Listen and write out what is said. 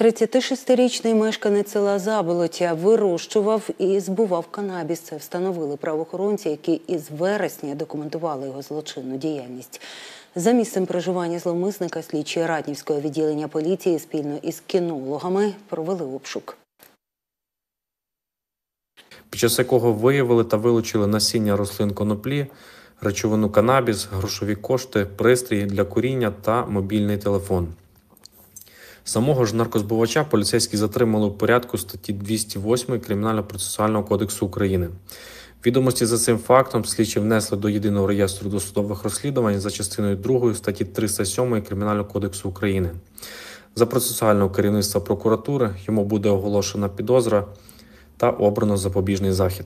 36-річний мешканець села Заболотя вирощував і збував канабіс. Це встановили правоохоронці, які із вересня документували його злочинну діяльність. За місцем проживання зловмисника слідчі раднівського відділення поліції спільно із кінологами провели обшук. Під час якого виявили та вилучили насіння рослин коноплі, речовину канабіс, грошові кошти, пристрій для куріння та мобільний телефон. Самого ж наркозбувача поліцейські затримали у порядку статті 208 Кримінально-процесуального кодексу України. Відомості за цим фактом слідчі внесли до єдиного реєстру досудових розслідувань за частиною 2 статті 307 Кримінального кодексу України. За процесуального керівництва прокуратури йому буде оголошена підозра та обрано запобіжний захід.